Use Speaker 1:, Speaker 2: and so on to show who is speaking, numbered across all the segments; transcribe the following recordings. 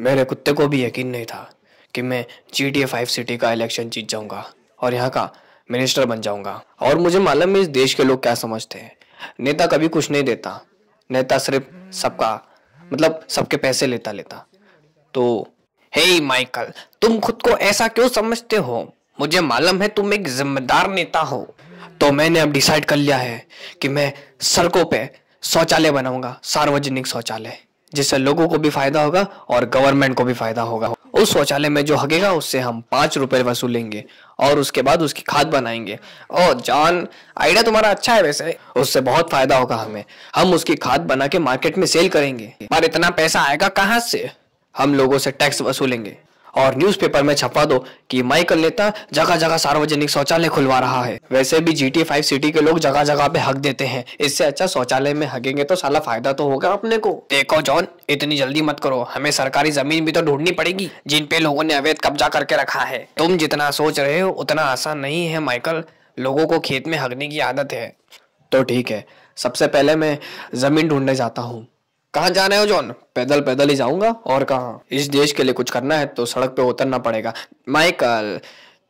Speaker 1: मेरे कुत्ते को भी यकीन नहीं था कि मैं जी टी फाइव सिटी का इलेक्शन जीत जाऊंगा और यहाँ का मिनिस्टर बन जाऊंगा और मुझे मालूम है इस देश के लोग क्या समझते हैं नेता कभी कुछ नहीं देता नेता सिर्फ सबका मतलब सबके पैसे लेता लेता तो हे hey माइकल तुम खुद को ऐसा क्यों समझते हो मुझे मालूम है तुम एक जिम्मेदार नेता हो तो मैंने अब डिसाइड कर लिया है कि मैं सड़कों पे शौचालय बनाऊंगा सार्वजनिक शौचालय जिससे लोगों को भी फायदा होगा और गवर्नमेंट को भी फायदा होगा उस शौचालय में जो हगेगा उससे हम पांच रुपए वसूलेंगे और उसके बाद उसकी खाद बनाएंगे और जान आइडिया तुम्हारा अच्छा है वैसे उससे बहुत फायदा होगा हमें हम उसकी खाद बना के मार्केट में सेल करेंगे पर इतना पैसा आएगा कहाँ से हम लोगों से टैक्स वसूलेंगे और न्यूज़पेपर में छपा दो कि माइकल नेता जगह जगह सार्वजनिक शौचालय खुलवा रहा है वैसे भी जी टी फाइव सिटी के लोग जगह जगह पे हक देते हैं इससे अच्छा शौचालय में हकेंगे तो साला फायदा तो होगा अपने को देखो जॉन इतनी जल्दी मत करो हमें सरकारी जमीन भी तो ढूंढनी पड़ेगी जिन पे लोगों ने अवैध कब्जा करके रखा है तुम जितना सोच रहे हो उतना आसान नहीं है माइकल लोगों को खेत में हकने की आदत है तो ठीक है सबसे पहले मैं जमीन ढूंढने जाता हूँ कहा जाना है जॉन पैदल पैदल ही जाऊंगा और कहा इस देश के लिए कुछ करना है तो सड़क पे उतरना पड़ेगा माइकल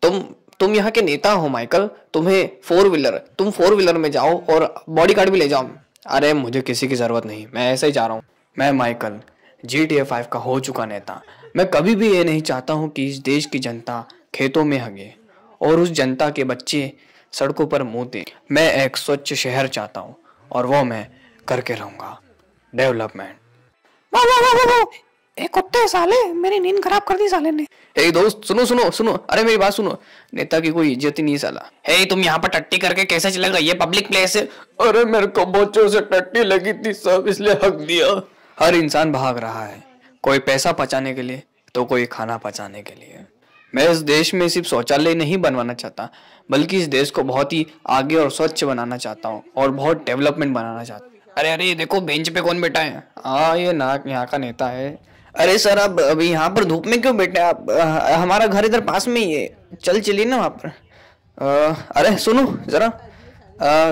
Speaker 1: तुम तुम यहाँ के नेता हो माइकल तुम्हें फोर व्हीलर तुम फोर व्हीलर में जाओ और बॉडी गार्ड भी ले जाओ अरे मुझे किसी की ज़रूरत नहीं मैं ऐसे ही जा रहा हूँ मैं Michael G T A five का हो चुका नेता मैं कभी भी ये नहीं चाहता हूँ कि इस देश की जनता खेतों में हगे और उस जनता के बच्चे सड़कों पर मोते मैं एक स्वच्छ शहर चाहता हूँ और वो मैं करके रहूंगा डेवलपमेंट एक कुत्ते साले मेरी नींद खराब कर दी साले ने हे दोस्त सुनो सुनो सुनो अरे मेरी बात सुनो नेता की कोई इज्जत ही नहीं साला हे तुम यहाँ पर टट्टी करके कैसे चले गए ये पब्लिक प्लेस है अरे मेरे को बच्चों से टट्टी लगी थी सब इसलिए हक दिया हर इंसान भाग रहा है कोई पैसा पचाने के लिए तो कोई खाना पचाने के लिए मैं इस देश में सिर्फ शौचालय नहीं बनवाना चाहता बल्कि इस देश को बहुत ही आगे और स्वच्छ बनाना चाहता हूँ और बहुत डेवलपमेंट बनाना चाहता हूँ अरे अरे देखो बेंच पे कौन बैठा है हाँ ये ना यहाँ का नेता है अरे सर आप अभी यहाँ पर धूप में क्यों बैठे आप आ, हमारा घर इधर पास में ही है चल चलिए ना वहाँ पर आ, अरे सुनो जरा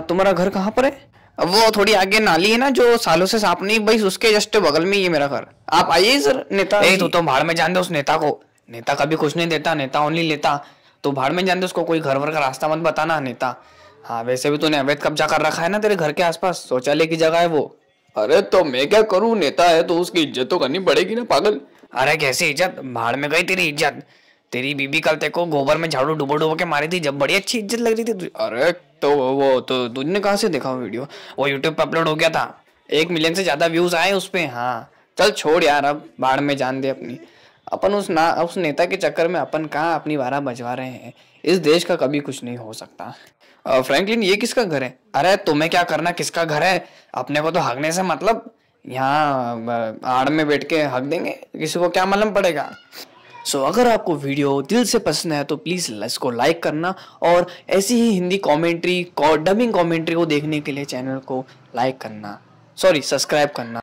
Speaker 1: तुम्हारा घर कहाँ पर है वो थोड़ी आगे नाली है ना जो सालों से साफ नहीं भाई उसके जस्ट बगल में ही है मेरा घर आप आइए सर नेता ए, तो, तो भाड़ में जान दो उस नेता को नेता कभी कुछ नहीं देता नेता ओनली लेता तो भाड़ में जान दो उसको कोई घर वर का रास्ता मत बताना नेता हाँ वैसे भी तूने अवैध कब्जा कर रखा है ना तेरे घर के आसपास शौचालय की जगह है वो अरे तो मैं क्या करूँ नेता है तो उसकी इज्जत तो करनी पड़ेगी ना पागल अरे कैसी इज्जत भाड़ में गई तेरी इज्जत तेरी बीबी कल तेको गोबर में झाड़ू डुबो डुबो के मारी थी जब बड़ी अच्छी इज्जत लग रही थी अरे तो वो तो तुझने कहा से देखा वो वीडियो वो यूट्यूब पर अपलोड हो गया था एक मिलियन से ज़्यादा व्यूज़ आए उस पर हाँ चल छोड़ यार अब बाढ़ में जान दे अपनी अपन उस ना उस नेता के चक्कर में अपन कहाँ अपनी वारा बजवा रहे हैं इस देश का कभी कुछ नहीं हो सकता फ्रैंकलिन ये किसका घर है अरे तुम्हें क्या करना किसका घर है अपने को तो हगने से मतलब यहाँ आड़ में बैठ के हक देंगे किसी को क्या मालूम पड़ेगा सो so, अगर आपको वीडियो दिल से पसंद है तो प्लीज़ इसको लाइक करना और ऐसी ही हिंदी कॉमेंट्री डबिंग कॉमेंट्री को देखने के लिए चैनल को लाइक करना सॉरी सब्सक्राइब करना